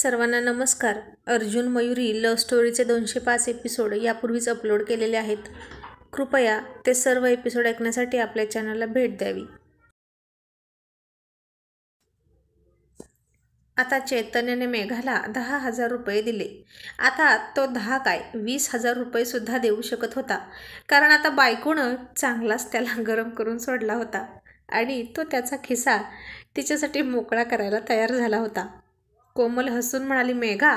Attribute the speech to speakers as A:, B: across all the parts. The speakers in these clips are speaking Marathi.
A: सर्वांना नमस्कार अर्जुन मयुरी लव स्टोरीचे दोनशे पाच एपिसोड यापूर्वीच अपलोड केलेले आहेत कृपया ते सर्व एपिसोड ऐकण्यासाठी आपल्या चॅनलला भेट द्यावी आता चैतन्याने मेघाला दहा हजार रुपये दिले आता तो दहा काय वीस हजार रुपयेसुद्धा देऊ शकत होता कारण आता बायकोनं चांगलाच त्याला गरम करून सोडला होता आणि तो त्याचा खिसा तिच्यासाठी मोकळा करायला तयार झाला होता कोमल हसून म्हणाली मेघा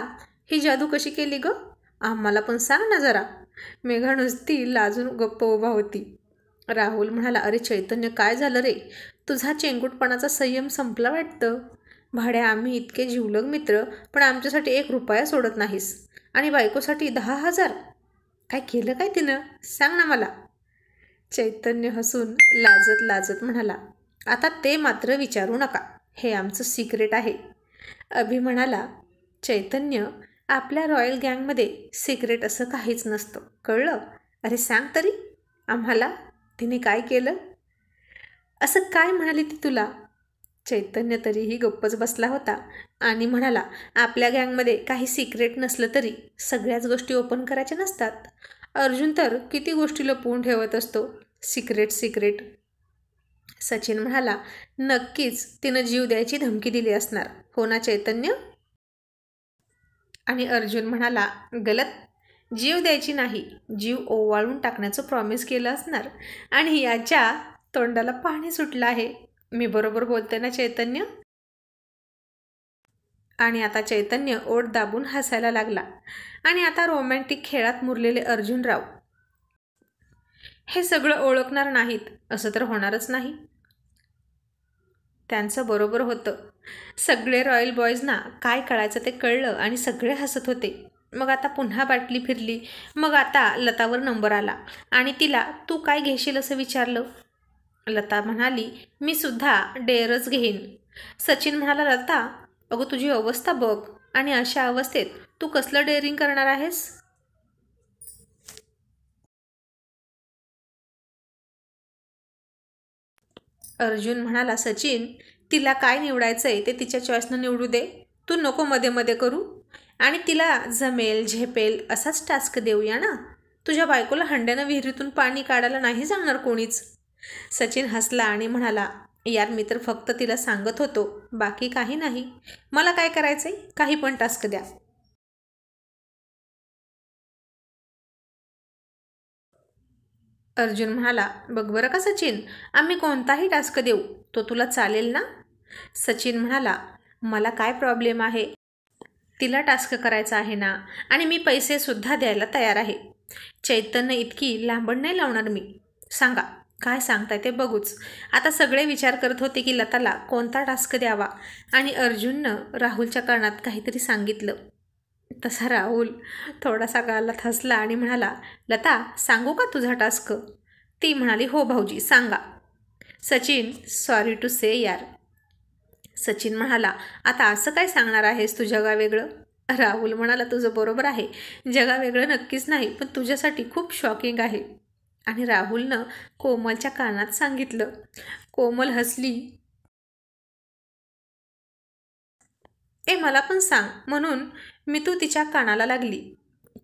A: ही जादू कशी केली ग आम्हाला पण सांग ना जरा मेघा नुसती लाजून गप्प उभा होती राहुल म्हणाला अरे चैतन्य काय झालं रे तुझा चेंगूटपणाचा संयम संपला वाटतं भाड्या आम्ही इतके जिवलग मित्र पण आमच्यासाठी एक रुपया सोडत नाहीस आणि बायकोसाठी दहा हजार काय केलं काय तिनं सांग ना मला चैतन्य हसून लाजत लाजत म्हणाला आता ते मात्र विचारू नका हे आमचं सिक्रेट आहे अभि म्हणाला चैतन्य आपल्या रॉयल गँगमध्ये सिक्रेट असं काहीच नसतं कळलं अरे सांग तरी आम्हाला तिने काय केलं असं काय म्हणाली ती तुला चैतन्य तरीही गप्पच बसला होता आणि म्हणाला आपल्या गँगमध्ये काही सिक्रेट नसलं तरी सगळ्याच गोष्टी ओपन करायच्या नसतात अर्जुन तर किती गोष्टी लपवून ठेवत असतो सिक्रेट सिक्रेट सचिन म्हणाला नक्कीच तिनं जीव द्यायची धमकी दिली असणार हो ना चैतन्य आणि अर्जुन म्हणाला गलत जीव द्यायची नाही जीव ओवाळून टाकण्याचं प्रॉमिस केलं असणार आणि याच्या तोंडाला पाणी सुटलं आहे मी बरोबर बोलते ना चैतन्य आणि आता चैतन्य ओढ दाबून हसायला लागला आणि आता रोमॅन्टिक खेळात मुरलेले अर्जुनराव हे सगळं ओळखणार नाहीत असं तर होणारच नाही त्यांचं बरोबर होतं सगळे रॉयल बॉयजना काय कळायचं ते कळलं आणि सगळे हसत होते मग आता पुन्हा बाटली फिरली मग आता लतावर नंबर आला आणि तिला तू काय घेशील असं विचारलं लता म्हणाली मी सुद्धा डेअरच घेईन सचिन म्हणाला लता अगं तुझी अवस्था बघ आणि अशा अवस्थेत तू कसलं डेअरिंग करणार आहेस अर्जुन म्हणाला सचिन तिला काय निवडायचं आहे ते तिच्या चॉईसनं निवडू दे तू नको मध्ये मध्ये करू आणि तिला जमेल झेपेल असाच टास्क देऊया ना तुझ्या बायकोला हंड्यानं विहिरीतून पाणी काढायला नाही सांगणार कोणीच सचिन हसला आणि म्हणाला यार मी तर फक्त तिला सांगत होतो बाकी काही नाही मला काय करायचं आहे काही पण टास्क द्या अर्जुन म्हणाला बघ बरं का सचिन आम्ही कोणताही टास्क देऊ तो तुला चालेल ना सचिन म्हणाला मला काय प्रॉब्लेम आहे तिला टास्क करायचा आहे ना आणि मी पैसेसुद्धा द्यायला तयार आहे चैतन्य इतकी लांबण नाही लावणार मी सांगा काय सांगताय ते बघूच आता सगळे विचार करत होते की लताला कोणता टास्क द्यावा आणि अर्जुननं राहुलच्या कारणात काहीतरी सांगितलं तसा राहुल थोडासा गालात हसला आणि म्हणाला लता सांगू का तुझा टास्क ती म्हणाली हो भाऊजी सांगा सचिन सॉरी टू से यार सचिन म्हणाला आता असं काय सांगणार आहेस तू जगा वेगळं राहुल म्हणाला तुझं बरोबर आहे जगा वेगळं नक्कीच नाही पण तुझ्यासाठी खूप शॉकिंग आहे आणि राहुलनं कोमलच्या कानात सांगितलं कोमल हसली ए मला पण सांग म्हणून मितू तिच्या कानाला लागली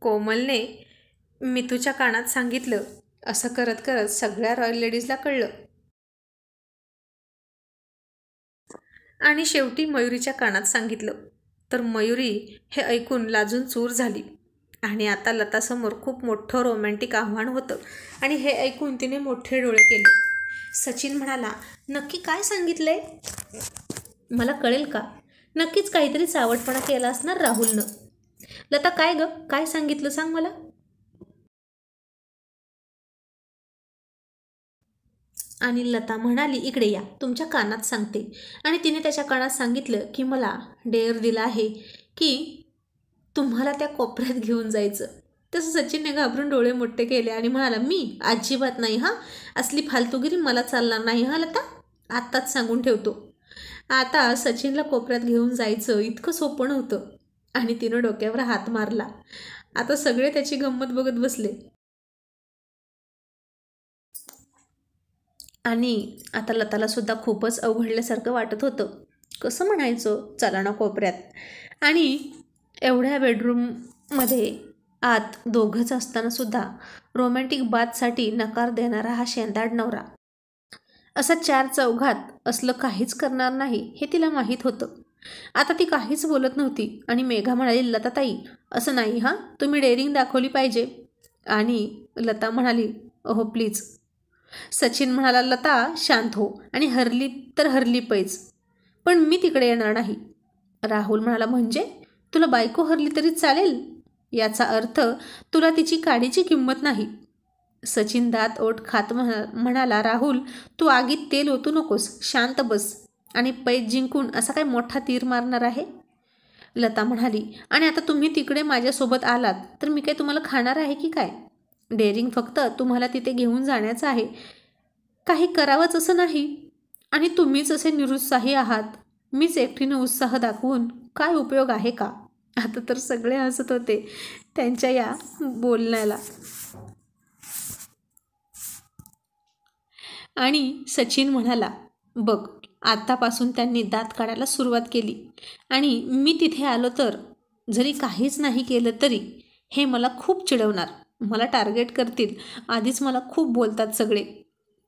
A: कोमलने मितूच्या कानात सांगितलं असं करत करत सगळ्या रॉयल लेडीजला कळलं
B: आणि शेवटी मयुरीच्या कानात
A: सांगितलं तर मयुरी हे ऐकून लाजून चूर झाली आणि आता लतासमोर खूप मोठं रोमॅन्टिक आव्हान होतं आणि हे ऐकून तिने मोठे डोळे केले सचिन म्हणाला नक्की काय सांगितलंय मला कळेल का नक्कीच काहीतरी सावटपणा केला असणार राहुलनं लता काय ग काय सांगितलं सांग मला आणि लता म्हणाली इकडे या तुमच्या कानात सांगते आणि तिने त्याच्या कानात सांगितलं की मला डेअर दिला आहे की तुम्हाला त्या कोपऱ्यात घेऊन जायचं तसं सचिनने घाबरून डोळे मोठे केले आणि म्हणाला मी अजिबात नाही हां असली फालतूगिरी मला चालणार नाही हां लता आत्ताच सांगून ठेवतो आता सचिनला कोपऱ्यात घेऊन जायचं इतकं सोपं होतं आणि तिनं डोक्यावर हात मारला आता सगळे त्याची गंमत बघत बसले आणि आता लताला सुद्धा खूपच अवघडल्यासारखं वाटत होतं कसं म्हणायचं चला ना कोपऱ्यात आणि एवढ्या बेडरूममध्ये आत दोघंच सुद्धा रोमॅन्टिक बातसाठी नकार देणारा हा शेंदाड नवरा असा चार चौघात असलं काहीच करणार नाही हे तिला माहीत होतं आता ती काहीच बोलत नव्हती आणि मेघा म्हणाली लताताई असं नाही हां तुम्ही डेअरिंग दाखवली पाहिजे आणि लता म्हणाली अहो प्लीज सचिन म्हणाला लता शांत हो आणि हरली तर हरली पैज पण मी तिकडे येणार नाही राहुल म्हणाला म्हणजे तुला बायको हरली तरी चालेल याचा अर्थ तुला तिची काडीची किंमत नाही सचिन दात ओट खात म्हणाला राहुल तू आगीत तेल ओतू नकोस शांत बस आणि पैज जिंकून असा काय मोठा तीर मारणार आहे लता म्हणाली आणि आता तुम्ही तिकडे माझ्यासोबत आलात तर मी काय तुम्हाला खाणार आहे की काय डेअरिंग फक्त तुम्हाला तिथे घेऊन जाण्याचं आहे काही करावंच असं नाही आणि तुम्हीच असे निरुत्साही आहात मीच एकटीनं उत्साह दाखवून काय उपयोग आहे का आता तर सगळे हसत होते त्यांच्या या बोलण्याला आणि सचिन म्हणाला बघ आत्तापासून त्यांनी दात काढायला सुरुवात केली आणि मी तिथे आलो तर जरी काहीच नाही केलं तरी हे मला खूप चिडवणार मला टार्गेट करतील आधीच मला खूप बोलतात सगळे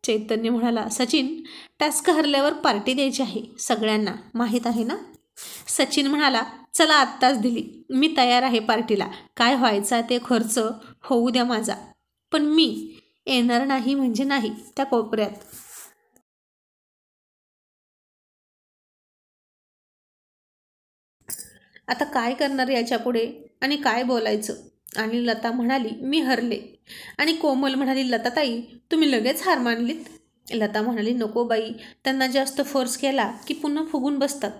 A: चैतन्य म्हणाला सचिन टास्क हरल्यावर पार्टी द्यायची आहे सगळ्यांना माहीत आहे ना सचिन म्हणाला चला आत्ताच दिली मी तयार आहे पार्टीला काय व्हायचा ते खर्च होऊ द्या माझा पण मी येणार नाही म्हणजे नाही त्या कोपऱ्यात आता काय करणार याच्यापुढे आणि काय बोलायचं आणि लता म्हणाली मी हरले आणि कोमल म्हणाली लता ताई तुम्ही लगेच हार मानलीत लता म्हणाली नको बाई त्यांना जास्त फोर्स केला की पुन्हा फुगून बसतात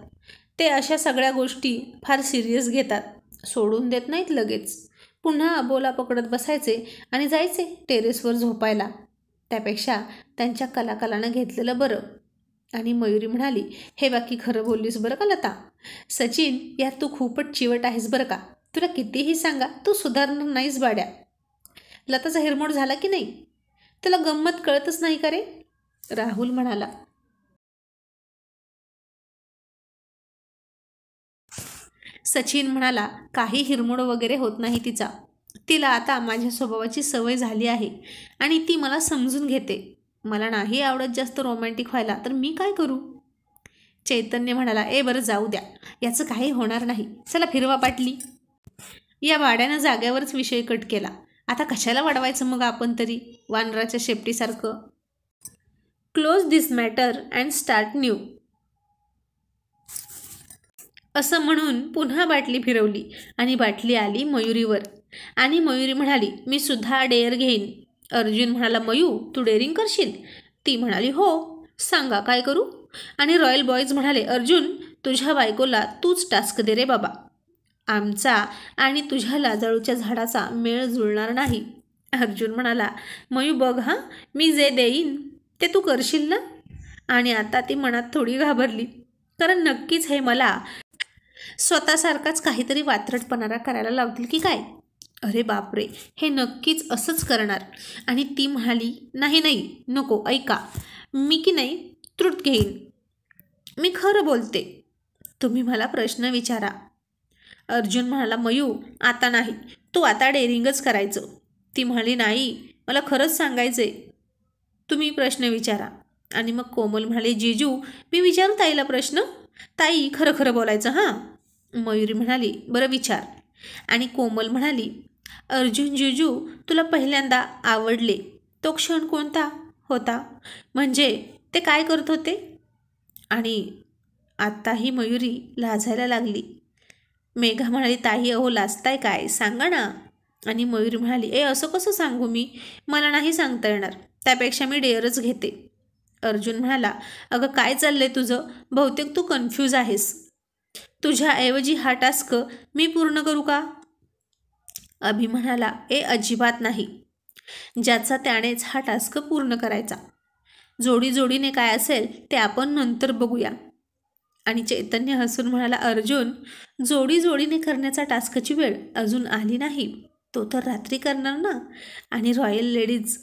A: ते अशा सगळ्या गोष्टी फार सिरियस घेतात सोडून देत नाहीत लगेच पुन्हा अबोला पकडत बसायचे आणि जायचे टेरेसवर झोपायला त्यापेक्षा त्यांच्या कलाकलानं घेतलेलं बरं आणि मयुरी म्हणाली हे बाकी खरं बोललीस बरं का लता सचिन यात तू खूपच चिवट आहेस बरं का तुला कितीही सांगा तू सुधारणार नाहीस बाड्या लताचा हिरमोड झाला की नाही तुला गंमत कळतच नाही का रे राहुल म्हणाला सचिन म्हणाला काही हिरमोड वगैरे होत नाही तिचा तिला आता माझ्या स्वभावाची सवय झाली आहे आणि ती मला समजून घेते मला नाही आवडत जास्त रोमॅन्टिक व्हायला तर मी काय करू चैतन्य म्हणाला ए बरं जाऊ द्या याचं काही होणार नाही चला फिरवा पाटली या वाड्यानं जाग्यावरच विषय कट केला आता कशाला वाढवायचं मग आपण तरी वानराच्या शेपटीसारखं close this matter and start new असं म्हणून पुन्हा बाटली फिरवली आणि बाटली आली मयुरीवर आणि मयुरी म्हणाली मी सुद्धा डेअर घेईन अर्जुन म्हणाला मयू तू डेअरिंग करशील ती म्हणाली हो सांगा काय करू आणि रॉयल बॉयज म्हणाले अर्जुन तुझ्या बायकोला तूच टास्क दे रे बाबा आमचा आणि तुझ्या लाजाळूच्या झाडाचा मेळ जुळणार नाही अर्जुन म्हणाला मयू बघ हां मी जे देईन ते तू करशील ना आणि आता ती मनात थोडी घाबरली कारण नक्कीच हे मला स्वतःसारखाच काहीतरी वात्रटपणारा करायला लावतील की काय अरे बापरे हे नक्कीच असंच करणार आणि ती म्हणाली नाही नाही नको ऐका मी की नाही त्रुट घेईन मी खरं बोलते तुम्ही मला प्रश्न विचारा अर्जुन म्हणाला मयू आता नाही तू आता डेअरिंगच करायचं ती म्हणाली नाही मला खरंच सांगायचं आहे तुम्ही प्रश्न विचारा आणि मग कोमल म्हणाले जिजू मी विचारू ताईला प्रश्न ताई खरं खरं बोलायचं हां मयुरी म्हणाली बरं विचार आणि कोमल म्हणाली अर्जुन जिजू तुला पहिल्यांदा आवडले तो क्षण कोणता होता म्हणजे ते काय करत होते आणि आत्ताही मयुरी लाजायला लागली मेघा म्हणाली ताई अहो लाजताय काय सांगा ना आणि मयुरी म्हणाली ए असं कसं सांगू मी मला नाही सांगता येणार त्यापेक्षा मी डेअरच घेते अर्जुन म्हणाला अगं काय चाललंय तुझं बहुतेक तू कन्फ्यूज आहेस तुझ्याऐवजी हा टास्क मी पूर्ण करू का अभि म्हणाला ए अजिबात नाही ज्याचा त्यानेच हा टास्क पूर्ण करायचा जोडी जोडीने काय असेल ते आपण नंतर बघूया आणि चैतन्य हसून म्हणाला अर्जुन जोडी जोडीने करण्याचा टास्कची वेळ अजून आली नाही तो तर रात्री करणार ना आणि रॉयल लेडीज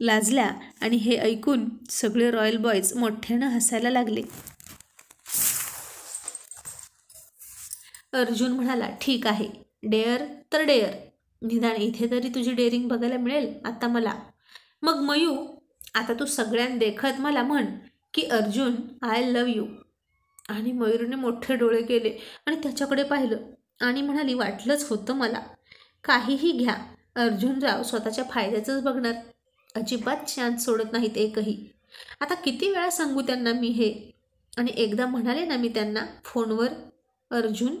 A: लाजल्या आणि हे ऐकून सगळे रॉयल बॉयज मोठ्यानं हसायला लागले अर्जुन म्हणाला ठीक आहे डेअर तर डेअर निदान इथे तरी तुझी डेअरिंग बघायला मिळेल आता मला मग मयू आता तू सगळ्यां देखत मला म्हण की अर्जुन आय लव यू आणि मयूरने मोठे डोळे केले आणि त्याच्याकडे पाहिलं आणि म्हणाली वाटलंच होतं मला काहीही घ्या अर्जुन राव स्वतःच्या फायद्याचंच बघणार अजिबात चान्स सोडत नाहीत एकही आता किती वेळा सांगू त्यांना मी हे आणि एकदा म्हणाले ना मी त्यांना फोनवर अर्जुन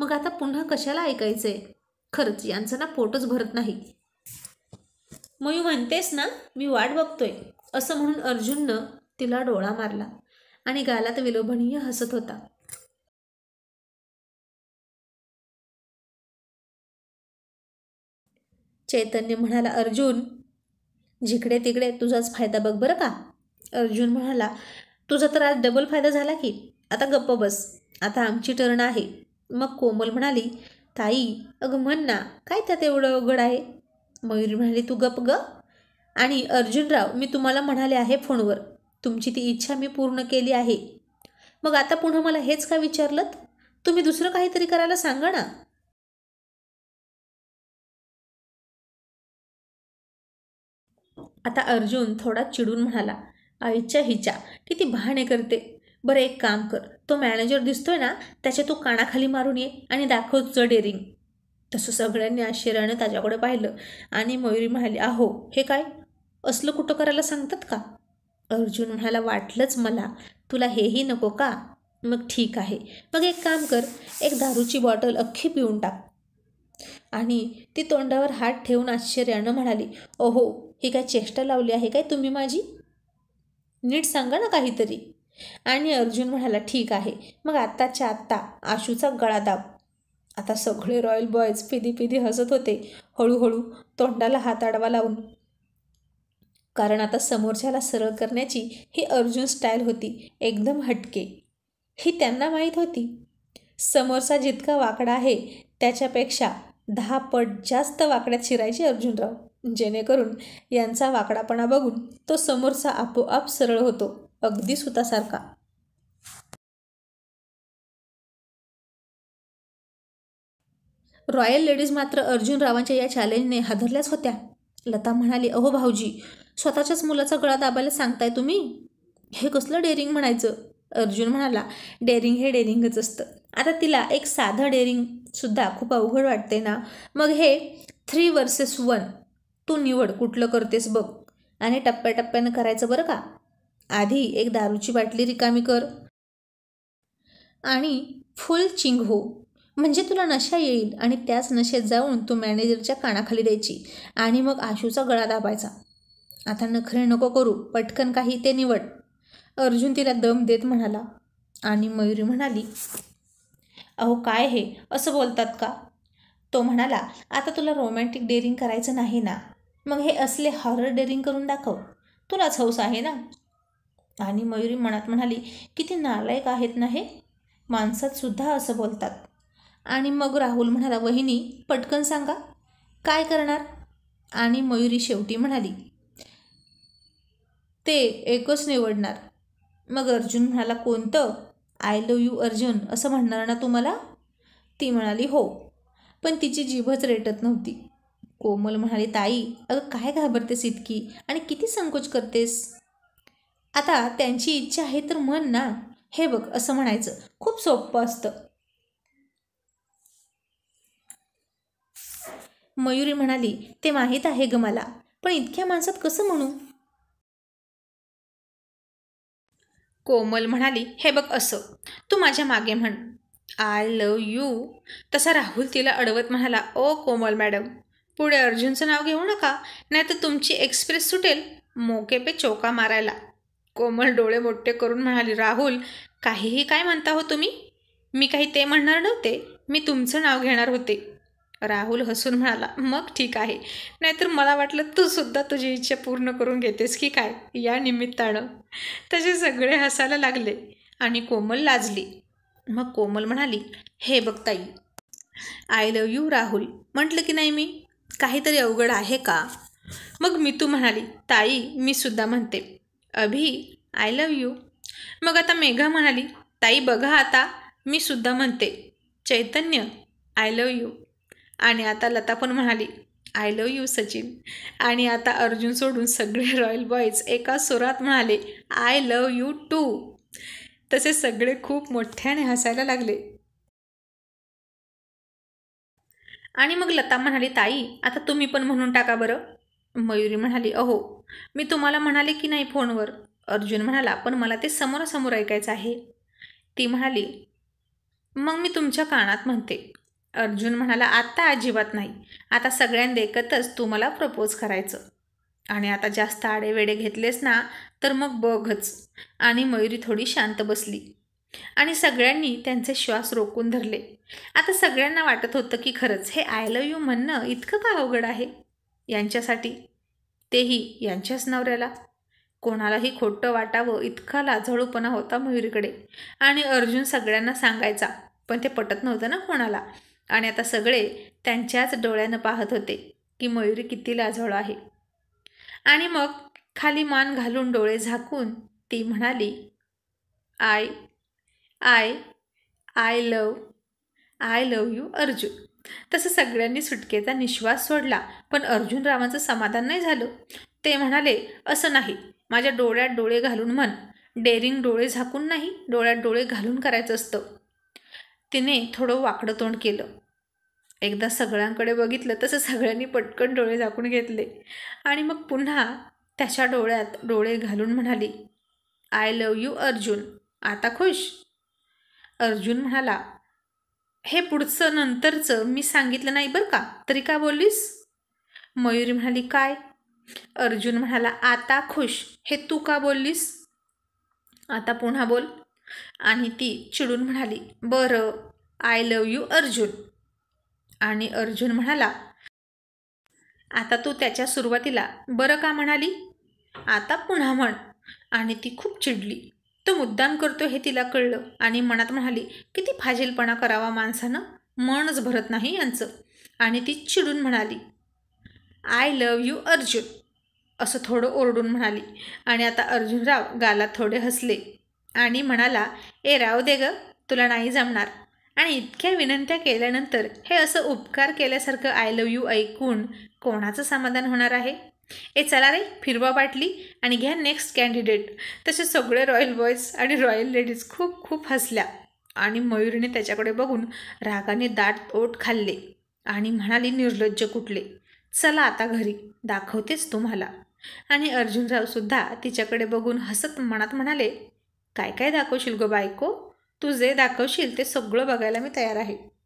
A: मग आता पुन्हा कशाला ऐकायचंय खरंच यांचं ना पोटच भरत नाही मयू म्हणतेस ना मी वाट बघतोय असं म्हणून अर्जुननं तिला डोळा मारला आणि गालात विलोभनीय हसत होता चैतन्य म्हणाला अर्जुन जिकडे तिकडे तुझाच फायदा बघ बरं का अर्जुन म्हणाला तुझा तर आज डबल फायदा झाला की आता गप्प बस आता आमची टर्न आहे मग कोमल म्हणाली ताई अगं म्हण ना काय त्यात एवढं अवघड आहे मयुरी म्हणाली तू गप ग आणि अर्जुनराव मी तुम्हाला म्हणाले आहे फोनवर तुमची ती इच्छा मी पूर्ण केली आहे मग आता पुन्हा मला हेच का विचारलं तुम्ही दुसरं
B: काहीतरी करायला सांगा ना
A: आता अर्जुन थोडा चिडून म्हणाला आईच्या हिच्या किती बहाणे करते बरं एक काम कर तो मॅनेजर दिसतोय ना त्याच्या तू कानाखाली मारून ये आणि दाखव तुझं डेअरिंग तसं सगळ्यांनी आश्चर्यानं त्याच्याकडे पाहिलं आणि मयुरी म्हणाली आहो हे काय असलं कुठं करायला सांगतात का अर्जुन म्हणाला वाटलंच मला तुला हेही नको का मग ठीक आहे मग एक काम कर एक दारूची बॉटल अख्खी पिऊन टाक आणि ती तोंडावर हात ठेवून आश्चर्यानं म्हणाली ओहो ही काय चेष्टा लावली आहे काय तुम्ही माझी नीट सांगा ना काहीतरी आणि अर्जुन म्हणाला ठीक आहे मग आत्ताच्या आत्ता आशूचा गळा दाब आता सगळे रॉयल बॉयज पिदी पिदी हसत होते हळूहळू तोंडाला हात आडवा लावून कारण आता समोरच्याला सरळ करण्याची ही अर्जुन स्टाईल होती एकदम हटके ही त्यांना माहीत होती समोरचा जितका वाकडा आहे त्याच्यापेक्षा दहा पट जास्त वाकड्यात शिरायची अर्जुनराव जेणेकरून यांचा वाकडापणा बघून तो समोरचा आपोआप सरळ होतो अगदी सुतासारखा रॉयल लेडीज मात्र अर्जुन रावांच्या या चॅलेंजने हादरल्याच होत्या लता म्हणाली अहो भाऊजी स्वतःच्याच मुलाचा गळा दाबायला सांगताय तुम्ही हे कसलं डेअरिंग म्हणायचं अर्जुन म्हणाला डेअरिंग हे डेअरिंगच असतं आता तिला एक साधं डेअरिंगसुद्धा खूप अवघड वाटते ना मग हे थ्री वर्सेस वन तू निवड कुठलं करतेस बघ आणि टप्प्याटप्प्यानं करायचं बरं का आधी एक दारूची बाटली रिकामी कर आणि फुल चिंग हो म्हणजे तुला नशा येईल आणि त्याच नशेत जाऊन तू मॅनेजरच्या कानाखाली द्यायची आणि मग आशूचा गळा दाबायचा आता नखरे नको करू पटकन काही ते निवड अर्जुन तिला दम देत म्हणाला आणि मयुरी म्हणाली अहो काय हे असं बोलतात का तो म्हणाला आता तुला रोमॅन्टिक डेअरिंग करायचं नाही ना मग हे असले हॉरर डेअरिंग करून दाखव तुलाच हौस आहे ना आणि मयुरी मनात म्हणाली किती नालायक आहेत ना हे माणसात सुद्धा असं बोलतात आणि मग राहुल म्हणाला वहिनी पटकन सांगा काय करणार आणि मयुरी शेवटी म्हणाली ते एकच निवडणार मग अर्जुन म्हणाला कोणतं आय लव यू अर्जुन असं म्हणणार ना तुम्हाला ती म्हणाली हो पण तिची जीभच रेटत नव्हती कोमल म्हणाली ताई अगं काय घाबरतेस इतकी आणि किती संकोच करतेस आता त्यांची इच्छा आहे तर मन ना हे बघ असं म्हणायचं खूप सोपं असतं मयुरी म्हणाली ते माहीत आहे ग मला पण इतक्या माणसात कसं म्हणू कोमल म्हणाली हे बघ असं तू माझ्या मागे म्हण आय लव यू तसा राहुल तिला अडवत म्हणाला ओ कोमल मॅडम पुढे अर्जुनचं नाव घेऊ नका नाहीतर तुमची एक्सप्रेस सुटेल मोके पे चौका मारायला कोमल डोळे मोठे करून म्हणाली राहुल काहीही काय म्हणता हो तुम्ही मी काही ते म्हणणार नव्हते मी तुमचं नाव घेणार होते राहुल हसून म्हणाला मग ठीक आहे नाहीतर मला वाटलं तू सुद्धा तुझी इच्छा पूर्ण करून घेतेस की काय या निमित्तानं त्याचे सगळे हसायला लागले आणि कोमल लाजली मग कोमल म्हणाली हे बघताई आय लव यू राहुल म्हटलं की नाही मी काहीतरी अवघड आहे का मग मी तू म्हणाली ताई मी सुद्धा म्हणते अभी आय लव यू मग आता मेघा म्हणाली ताई बघा आता मी सुद्धा म्हणते चैतन्य आय लव यू आणि आता लता पण म्हणाली आय लव यू सचिन आणि आता अर्जुन सोडून सगळे रॉयल बॉईज एका सुरात म्हणाले आय लव यू टू तसे सगळे खूप मोठ्याने हसायला लागले आणि मग लता म्हणाली ताई आता तुम्ही पण म्हणून टाका बरं मयुरी म्हणाली अहो मी तुम्हाला म्हणाले की नाही फोनवर अर्जुन म्हणाला पण मला ते समोरासमोर ऐकायचं आहे ती म्हणाली मग मी तुमच्या कानात म्हणते अर्जुन म्हणाला आत्ता अजिबात नाही आता सगळ्यांदे एकतच तू मला प्रपोज करायचं आणि आता जास्त आडेवेडे घेतलेस ना तर मग बघच आणि मयुरी थोडी शांत बसली आणि सगळ्यांनी त्यांचे श्वास रोखून धरले आता सगळ्यांना वाटत होतं की खरंच हे आय लव यू म्हणणं इतकं का अवघड आहे यांच्यासाठी तेही यांच्याच नवऱ्याला कोणालाही खोटं वाटावं इतका लाजळूपणा होता मयुरीकडे आणि अर्जुन सगळ्यांना सांगायचा पण ते पटत नव्हतं ना कोणाला आणि आता सगळे त्यांच्याच डोळ्यानं पाहत होते की मयुरी किती लाजळ आहे आणि मग खाली मान घालून डोळे झाकून ती म्हणाली I I I love I love you Arjun तसं सगळ्यांनी सुटकेचा निश्वास सोडला पण अर्जुन रामाचं समाधान नाही झालं ते म्हणाले असं नाही माझ्या डोळ्यात डोळे घालून म्हण डेअरिंग डोळे झाकून नाही डोळ्यात डोळे घालून करायचं असतं तिने थोडं वाकडं तोंड केलं एकदा सगळ्यांकडे बघितलं तसं सगळ्यांनी पटकन डोळे झाकून घेतले आणि मग पुन्हा त्याच्या डोळ्यात डोळे घालून म्हणाली आय लव यू अर्जुन आता खुश अर्जुन म्हणाला हे पुढचं नंतरचं मी सांगितलं नाही बरं का तरी का बोललीस मयुरी म्हणाली काय अर्जुन म्हणाला आता खुश हे तू का बोललीस आता पुन्हा बोल आणि ती चिडून म्हणाली बरं आय लव यू अर्जुन आणि अर्जुन म्हणाला आता तू त्याच्या सुरुवातीला बरं का म्हणाली आता पुन्हा म्हण आणि ती खूप चिडली तो मुद्दाम करतो हे तिला कळलं आणि मनात म्हणाली किती फाजीलपणा करावा माणसानं मनच भरत नाही यांचं आणि ती चिडून म्हणाली आय लव यू अर्जुन असं थोडं ओरडून म्हणाली आणि आता अर्जुनराव गालात थोडे हसले आणि म्हणाला ए राव दे ग तुला नाही जमणार आणि इतक्या विनंत्या केल्यानंतर हे असं उपकार केल्यासारखं आय लव यू ऐकून कोणाचं समाधान होणार आहे ए चला रे फिरवा बाटली आणि घ्या नेक्स्ट कॅन्डिडेट तसे सगळे रॉयल बॉयज आणि रॉयल लेडीज खूप खूप हसल्या आणि मयुरीने त्याच्याकडे बघून रागाने दाट ओट खाल्ले आणि म्हणाली निर्लज्ज कुठले चला आता घरी दाखवतेच तुम्हाला आणि अर्जुनरावसुद्धा तिच्याकडे बघून हसत मनात म्हणाले काय काय दाखवशील गो बायको तू जे दाखवशील ते सगळं बघायला मी तयार आहे